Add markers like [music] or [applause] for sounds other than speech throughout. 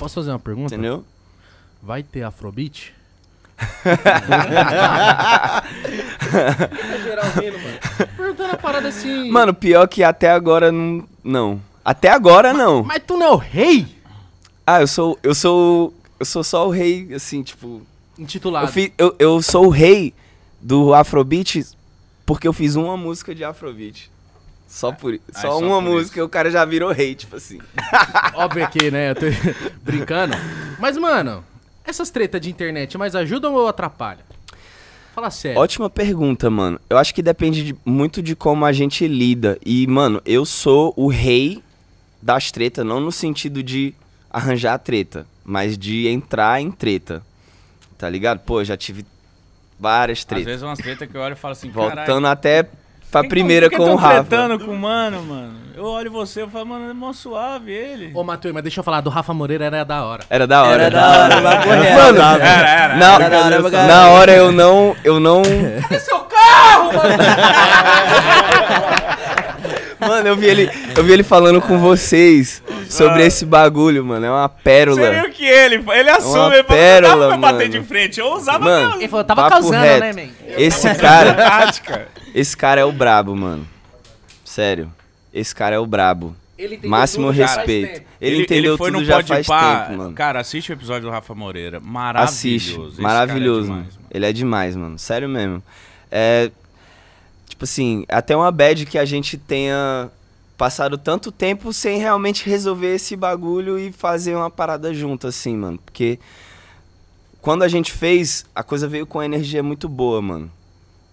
Posso fazer uma pergunta? Entendeu? Vai ter Afrobeat? Tá mano. Perguntando a parada assim. Mano, pior que até agora não. não. Até agora não. Mas tu não é o rei? Ah, eu sou. Eu sou. Eu sou só o rei, assim, tipo. Intitulado. Eu, eu, eu sou o rei do Afrobeat porque eu fiz uma música de Afrobeat. Só por só, só uma música isso. o cara já virou rei, tipo assim. [laughs] Óbvio que, né? Eu tô [laughs] brincando. Mas, mano, essas tretas de internet mais ajudam ou atrapalham? Fala sério. Ótima pergunta, mano. Eu acho que depende de, muito de como a gente lida. E, mano, eu sou o rei das tretas, não no sentido de arranjar treta, mas de entrar em treta. Tá ligado? Pô, já tive várias tretas. Às vezes umas tretas que eu olho e falo assim, Voltando até pra primeira com, o Rafa. com o mano, mano? Eu olho você eu falo, mano, é mó suave ele. Ô, Matheus, mas deixa eu falar, do Rafa Moreira era da hora. Era da hora. Era da hora, mano. É era, era. Na, era hora, na, na hora eu não. Eu não. Cadê seu carro, mano? [laughs] mano, eu vi ele, eu vi ele falando com vocês sobre ah. esse bagulho, mano. É uma pérola. Você viu que ele, ele assume, é uma ele pérola, falou, dava pra bater de frente. Eu usava mano, meu... Ele falou, tava causando, né, reto. né, man? esse cara. esse cara é o brabo, mano. Sério. Esse cara é o brabo. Máximo respeito. Ele, ele, entendeu ele foi tudo no já faz tempo, mano. Cara, assiste o episódio do Rafa Moreira. Maravilhoso. Assiste. Maravilhoso. É demais, ele é demais, mano. Sério mesmo. É, tipo assim, até uma bad que a gente tenha passaram tanto tempo sem realmente resolver esse bagulho e fazer uma parada junto, assim, mano. Porque quando a gente fez, a coisa veio com uma energia muito boa, mano.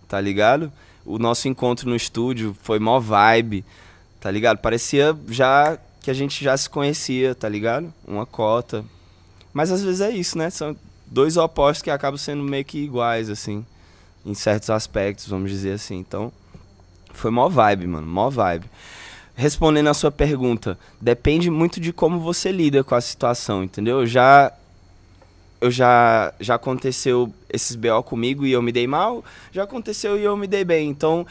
Tá ligado? O nosso encontro no estúdio foi mó vibe, tá ligado? Parecia já que a gente já se conhecia, tá ligado? Uma cota. Mas às vezes é isso, né? São dois opostos que acabam sendo meio que iguais, assim. Em certos aspectos, vamos dizer assim. Então, foi mó vibe, mano. Mó vibe respondendo a sua pergunta, depende muito de como você lida com a situação, entendeu? Já eu já já aconteceu esses BO comigo e eu me dei mal, já aconteceu e eu me dei bem. Então,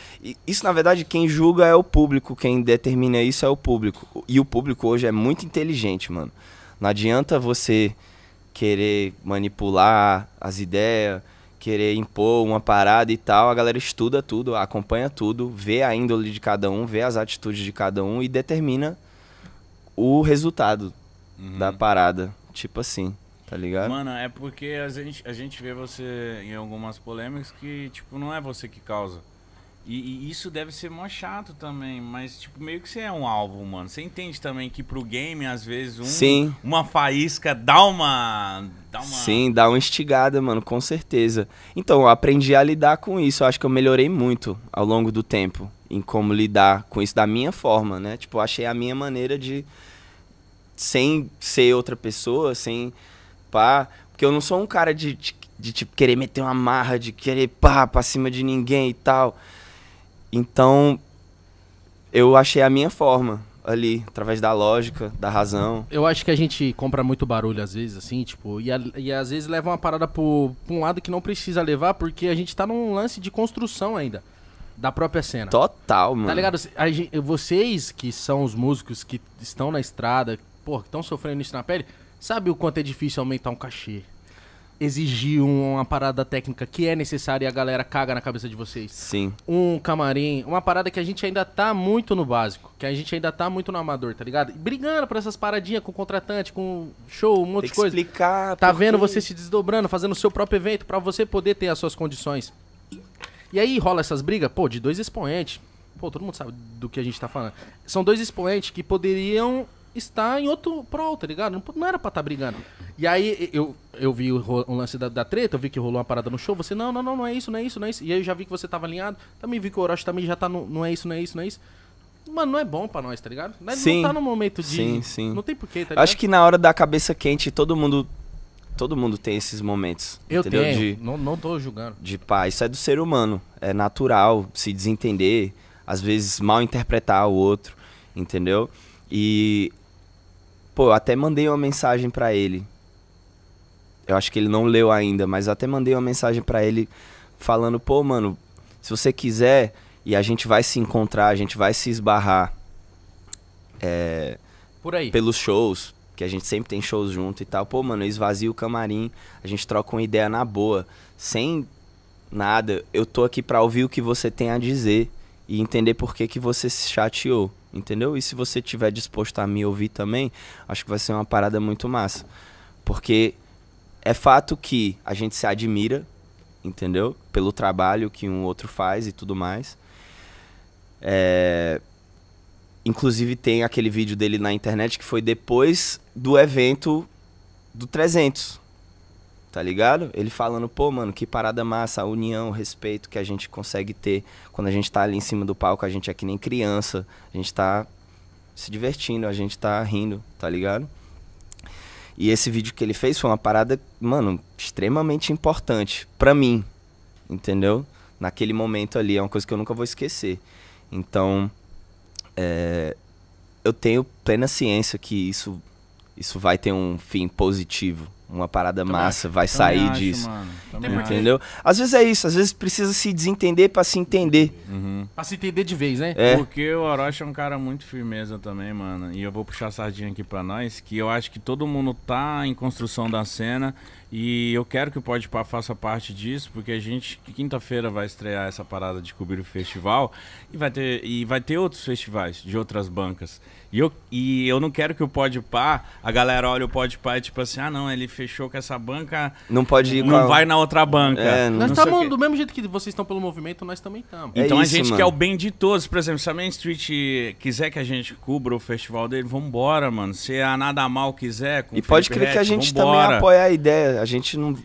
isso na verdade quem julga é o público, quem determina isso é o público. E o público hoje é muito inteligente, mano. Não adianta você querer manipular as ideias, querer impor uma parada e tal, a galera estuda tudo, acompanha tudo, vê a índole de cada um, vê as atitudes de cada um e determina o resultado uhum. da parada. Tipo assim, tá ligado? Mano, é porque a gente, a gente vê você em algumas polêmicas que, tipo, não é você que causa. E, e, isso deve ser mó chato também, mas tipo, meio que você é um alvo, mano. Você entende também que pro game, às vezes, um, Sim. uma faísca dá uma, dá uma. Sim, dá uma instigada, mano, com certeza. Então, eu aprendi a lidar com isso. Eu acho que eu melhorei muito ao longo do tempo em como lidar com isso da minha forma, né? Tipo, eu achei a minha maneira de. Sem ser outra pessoa, sem. pá. Porque eu não sou um cara de, de, de tipo, querer meter uma marra, de querer pá pra cima de ninguém e tal. Então, eu achei a minha forma ali, através da lógica, da razão. Eu acho que a gente compra muito barulho às vezes, assim, tipo, e, a, e às vezes leva uma parada pro, pra um lado que não precisa levar, porque a gente tá num lance de construção ainda. Da própria cena. Total, tá mano. Tá ligado? A, vocês que são os músicos que estão na estrada, porra, que estão sofrendo isso na pele, sabe o quanto é difícil aumentar um cachê, exigir uma parada técnica que é necessária e a galera caga na cabeça de vocês. Sim. Um camarim, uma parada que a gente ainda tá muito no básico, que a gente ainda tá muito no amador, tá ligado? Brigando por essas paradinhas com o contratante, com show, um monte de coisa. explicar. Tá porque... vendo você se desdobrando, fazendo o seu próprio evento para você poder ter as suas condições. E aí rola essas brigas, pô, de dois expoentes. Pô, todo mundo sabe do que a gente tá falando. São dois expoentes que poderiam está em outro prol, tá ligado? Não, não era pra estar tá brigando. E aí eu, eu vi o, o lance da, da, treta, eu vi que rolou uma parada no show, você, não, não, não, não é isso, não é isso, não é isso. E aí eu já vi que você tava alinhado, também vi que o Orochi também já tá no, não é isso, não é isso, não é isso. Mano, não é bom pra nós, tá ligado? Mas é, sim, não tá no momento de. Sim, sim. Não tem porquê, tá ligado? Acho que na hora da cabeça quente, todo mundo. Todo mundo tem esses momentos. Eu entendeu? tenho. De, não, não tô julgando. De paz. Isso é do ser humano. É natural se desentender, às vezes mal interpretar o outro, entendeu? E Pô, eu até mandei uma mensagem para ele. Eu acho que ele não leu ainda, mas eu até mandei uma mensagem para ele falando, pô, mano, se você quiser e a gente vai se encontrar, a gente vai se esbarrar. É, Por aí. Pelos shows, que a gente sempre tem shows junto e tal. Pô, mano, eu esvazio o camarim, a gente troca uma ideia na boa, sem nada. Eu tô aqui pra ouvir o que você tem a dizer e entender por que, que você se chateou entendeu? E se você tiver disposto a me ouvir também, acho que vai ser uma parada muito massa. Porque é fato que a gente se admira, entendeu? Pelo trabalho que um outro faz e tudo mais. É... Inclusive tem aquele vídeo dele na internet que foi depois do evento do 300, tá ligado? Ele falando, pô, mano, que parada massa, a união, o respeito que a gente consegue ter quando a gente tá ali em cima do palco, a gente é que nem criança, a gente tá se divertindo, a gente tá rindo, tá ligado? E esse vídeo que ele fez foi uma parada, mano, extremamente importante pra mim, entendeu? Naquele momento ali, é uma coisa que eu nunca vou esquecer. Então, é, eu tenho plena ciência que isso, isso vai ter um fim positivo, uma parada também massa vai sair acho, disso. Mano, entendeu? Acho. Às vezes é isso, às vezes precisa se desentender para se entender. Uhum. Pra se entender de vez, né? É. Porque o Orochi é um cara muito firmeza também, mano. E eu vou puxar a sardinha aqui para nós, que eu acho que todo mundo tá em construção da cena. E eu quero que o Pode Pá faça parte disso, porque a gente, quinta-feira, vai estrear essa parada de cobrir o festival e vai, ter, e vai ter outros festivais de outras bancas. E eu, e eu não quero que o pode Pá, a galera olha o pode Pá e tipo assim, ah não, ele fechou com essa banca, não pode ir não vai na outra banca. É, não... Nós estamos do mesmo jeito que vocês estão pelo movimento, nós também estamos. É então isso, a gente é mano. quer o bem de todos, por exemplo, se a Main Street quiser que a gente cubra o festival dele, vambora, mano. Se a Nada Mal quiser, com E pode crer que a gente vambora. também apoia a ideia, a gente não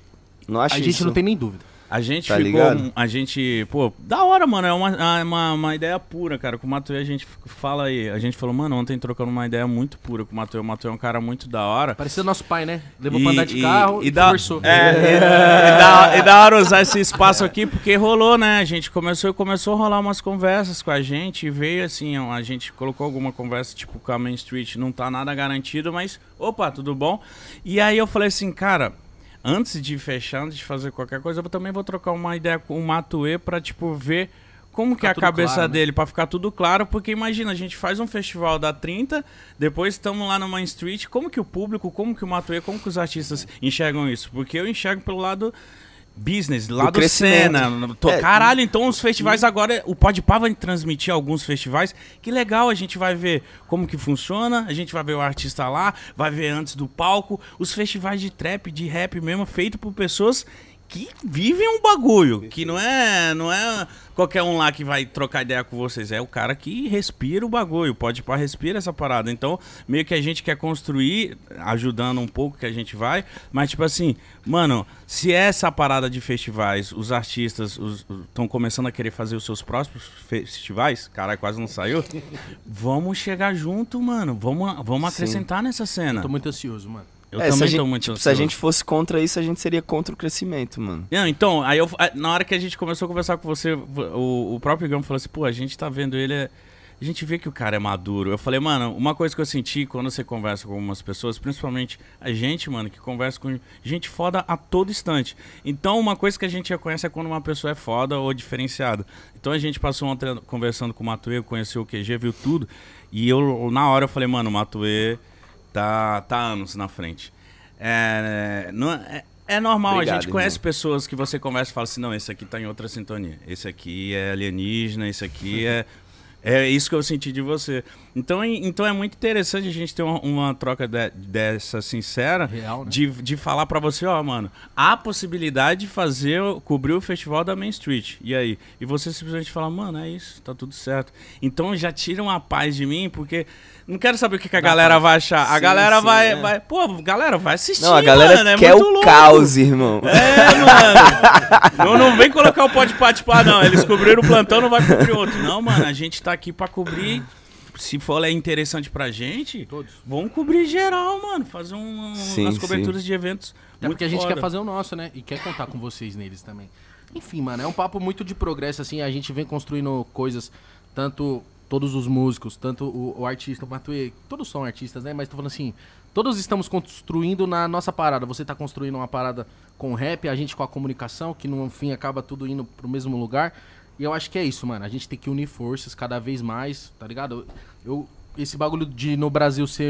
não acha A gente não tem nem dúvida. A gente tá ficou. Ligado? A gente. Pô, da hora, mano. É uma, é uma, uma ideia pura, cara. Com o Matuê a gente fala aí. A gente falou, mano, ontem trocando uma ideia muito pura com o Matuê. O Matuê é um cara muito da hora. Parecia nosso pai, né? Levou e, pra andar de e, carro e, e da, conversou. É, e, e, da, e da hora usar esse espaço aqui, porque rolou, né? A gente começou começou a rolar umas conversas com a gente. E veio assim, a gente colocou alguma conversa tipo com a Main Street. Não tá nada garantido, mas opa, tudo bom? E aí eu falei assim, cara antes de fechar, antes de fazer qualquer coisa, eu também vou trocar uma ideia com o Matue para tipo ver como que é a cabeça claro, né? dele né? para ficar tudo claro, porque imagina, a gente faz um festival da 30, depois estamos lá no Main Street, como que o público, como que o Matue, como que os artistas enxergam isso? Porque eu enxergo pelo lado Business, lá do, do Senna. É, Caralho, então os festivais agora. O Podpah vai transmitir alguns festivais. Que legal, a gente vai ver como que funciona. A gente vai ver o artista lá, vai ver antes do palco. Os festivais de trap, de rap mesmo, feito por pessoas que vivem um bagulho, que não é, não é qualquer um lá que vai trocar ideia com vocês, é o cara que respira o bagulho, pode para respira essa parada. Então, meio que a gente quer construir, ajudando um pouco que a gente vai, mas tipo assim, mano, se é essa parada de festivais, os artistas estão começando a querer fazer os seus próprios festivais, cara, quase não saiu. [laughs] vamos chegar junto, mano. Vamos, vamos acrescentar Sim. nessa cena. Eu tô muito ansioso, mano. Eu é, também gente, tô muito ansioso. Tipo, se a gente fosse contra isso, a gente seria contra o crescimento, mano. Não, então, aí eu, na hora que a gente começou a conversar com você, o, o próprio Gama falou assim, pô, a gente tá vendo ele... É... A gente vê que o cara é maduro. Eu falei, mano, uma coisa que eu senti quando você conversa com algumas pessoas, principalmente a gente, mano, que conversa com gente foda a todo instante. Então, uma coisa que a gente reconhece é quando uma pessoa é foda ou diferenciada. Então, a gente passou ontem conversando com o Matuê, conheceu o QG, viu tudo. E eu, na hora, eu falei, mano, o Matuê Tá, tá anos na frente. É, não, é, é, é normal, Obrigado, a gente conhece pessoas que você conversa e fala assim, não, esse aqui tá em outra sintonia. Esse aqui é alienígena, esse aqui [laughs] é. É isso que eu senti de você. Então, então é muito interessante a gente ter uma, uma troca de, dessa sincera Real, né? de, de falar para você, ó, mano, há possibilidade de fazer, cobrir o festival da Main Street. E aí? E você simplesmente fala, mano, é isso, tá tudo certo. Então já tira uma paz de mim, porque não quero saber o que, que a galera vai achar. A galera sim, vai, é. vai. Pô, galera, vai assistir. Não, a galera mano, é quer é o louco. caos, irmão. É, mano. não, não vem colocar o pode participar, não. Eles cobriram o plantão, não vai cobrir outro. Não, mano, a gente tá aqui pra cobrir se for é interessante pra gente, Todos. vamos cobrir geral, mano. Fazer um, sim, umas coberturas sim. de eventos. É porque a gente quer fazer o nosso, né? E quer contar com vocês neles também. Enfim, mano, é um papo muito de progresso, assim. A gente vem construindo coisas tanto todos os músicos, tanto o, o artista, o Matuê, todos são artistas, né? Mas tô falando assim, todos estamos construindo na nossa parada. Você tá construindo uma parada com rap, a gente com a comunicação, que no fim acaba tudo indo pro mesmo lugar. E eu acho que é isso, mano. A gente tem que unir forças cada vez mais, tá ligado? Eu, esse bagulho de no Brasil ser